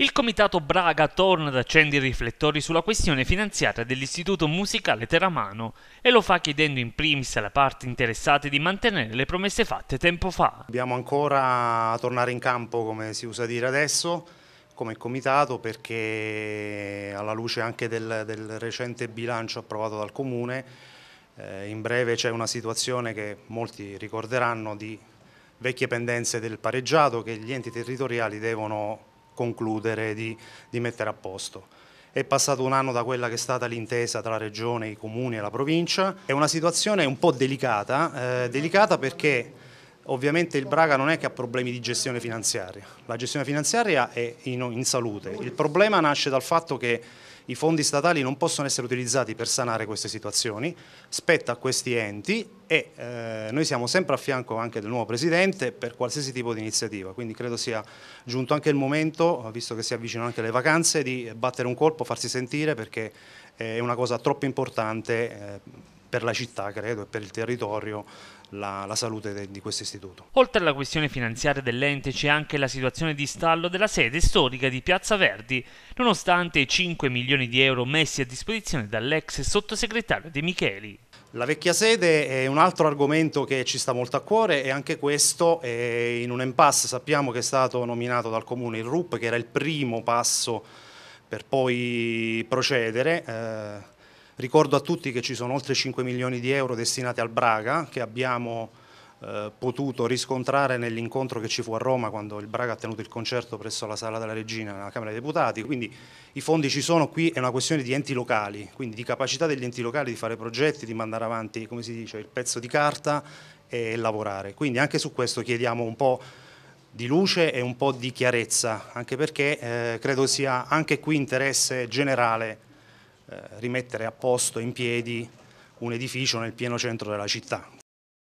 Il comitato Braga torna ad accendere i riflettori sulla questione finanziaria dell'istituto musicale Teramano e lo fa chiedendo in primis alla parte interessata di mantenere le promesse fatte tempo fa. Dobbiamo ancora tornare in campo come si usa dire adesso come comitato perché alla luce anche del, del recente bilancio approvato dal comune eh, in breve c'è una situazione che molti ricorderanno di vecchie pendenze del pareggiato che gli enti territoriali devono concludere di, di mettere a posto. È passato un anno da quella che è stata l'intesa tra la Regione, i Comuni e la Provincia. È una situazione un po' delicata, eh, delicata perché Ovviamente il Braga non è che ha problemi di gestione finanziaria, la gestione finanziaria è in, in, salute. Il problema nasce dal fatto che i fondi statali non possono essere utilizzati per sanare queste situazioni, spetta a questi enti e eh, noi siamo sempre a fianco anche del nuovo Presidente per qualsiasi tipo di iniziativa, quindi credo sia giunto anche il momento, visto che si avvicinano anche le vacanze, di battere un colpo, farsi sentire perché è una cosa troppo importante. Eh, per la città, credo, e per il territorio la, la, salute de, di questo istituto. Oltre alla questione finanziaria dell'ente c'è anche la situazione di stallo della sede storica di Piazza Verdi, nonostante i 5 milioni di euro messi a disposizione dall'ex sottosegretario De Micheli. La vecchia sede è un altro argomento che ci sta molto a cuore e anche questo è in un impasse, sappiamo che è stato nominato dal comune il RUP che era il primo passo per poi procedere. Eh, Ricordo a tutti che ci sono oltre 5 milioni di euro destinati al Braga che abbiamo eh, potuto riscontrare nell'incontro che ci fu a Roma quando il Braga ha tenuto il concerto presso la Sala della Regina nella Camera dei Deputati, quindi i fondi ci sono qui, è una questione di enti locali, quindi di capacità degli enti locali di fare progetti, di mandare avanti, come si dice, il pezzo di carta e lavorare. Quindi anche su questo chiediamo un po' di luce e un po' di chiarezza, anche perché eh, credo sia anche qui interesse generale eh, rimettere a posto in piedi un edificio nel pieno centro della città.